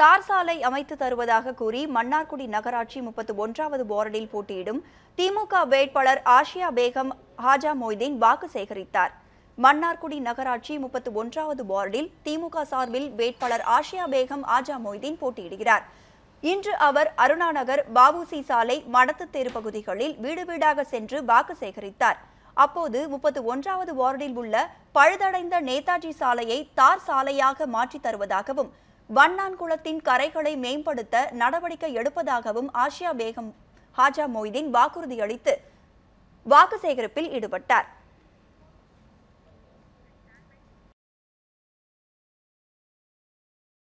தார் சாலை அமைத்து தருவதாக கூறி மன்னார்குடி நகராட்சி முப்பத்தி ஒன்றாவது போர்டில் போட்டியிடும் திமுக வேட்பாளர் ஆஷியா பேகம் ஹாஜா மொய்தீன் வாக்கு சேகரித்தார் மன்னார்குடி நகராட்சி முப்பத்தி ஒன்றாவது வார்டில் திமுக சார்பில் வேட்பாளர் ஆஷியா பேகம் ஆஜா மொய்தீன் போட்டியிடுகிறார் இன்று அவர் அருணாநகர் பாபுசி சாலை மடத்து தெரு பகுதிகளில் வீடு வீடாக சென்று வாக்கு சேகரித்தார் அப்போது முப்பத்தி ஒன்றாவது வார்டில் உள்ள பழுதடைந்த நேதாஜி சாலையை தார் சாலையாக மாற்றித் தருவதாகவும் வண்ணான்குளத்தின் கரைகளை மேம்படுத்த நடவடிக்கை எடுப்பதாகவும் ஆசியா பேகம் ஹாஜா மொய்தீன் வாக்குறுதியளித்து வாக்கு சேகரிப்பில் ஈடுபட்டார்